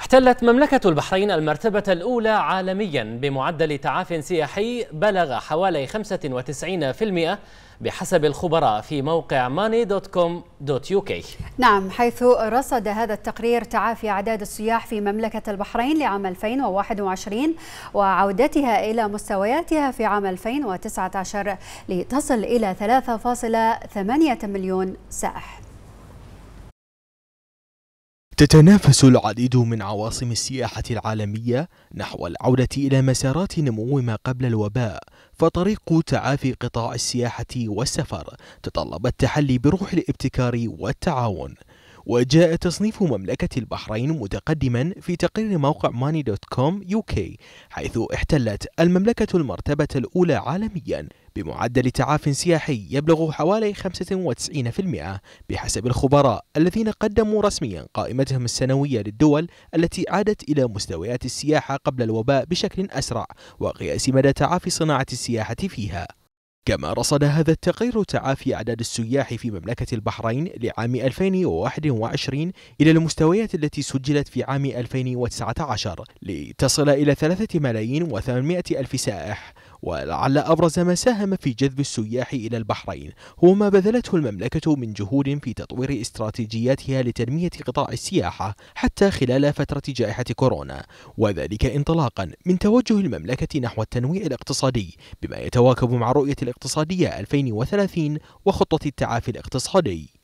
احتلت مملكة البحرين المرتبة الأولى عالميا بمعدل تعاف سياحي بلغ حوالي 95% بحسب الخبراء في موقع ماني دوت كوم دوت يو كي نعم حيث رصد هذا التقرير تعافي أعداد السياح في مملكة البحرين لعام 2021 وعودتها إلى مستوياتها في عام 2019 لتصل إلى 3.8 مليون سائح تتنافس العديد من عواصم السياحة العالمية نحو العودة إلى مسارات نمو ما قبل الوباء، فطريق تعافي قطاع السياحة والسفر تطلب التحلي بروح الابتكار والتعاون. وجاء تصنيف مملكة البحرين متقدما في تقرير موقع ماني دوت كوم يوكي حيث احتلت المملكة المرتبة الأولى عالميا بمعدل تعاف سياحي يبلغ حوالي 95% بحسب الخبراء الذين قدموا رسميا قائمتهم السنوية للدول التي عادت إلى مستويات السياحة قبل الوباء بشكل أسرع وقياس مدى تعافي صناعة السياحة فيها كما رصد هذا التقرير تعافي أعداد السياح في مملكة البحرين لعام 2021 إلى المستويات التي سجلت في عام 2019 لتصل إلى 3 ملايين و800 ألف سائح ولعل أبرز ما ساهم في جذب السياح إلى البحرين هو ما بذلته المملكة من جهود في تطوير استراتيجياتها لتنمية قطاع السياحة حتى خلال فترة جائحة كورونا وذلك انطلاقا من توجه المملكة نحو التنويع الاقتصادي بما يتواكب مع رؤية الاقتصادية 2030 وخطة التعافي الاقتصادي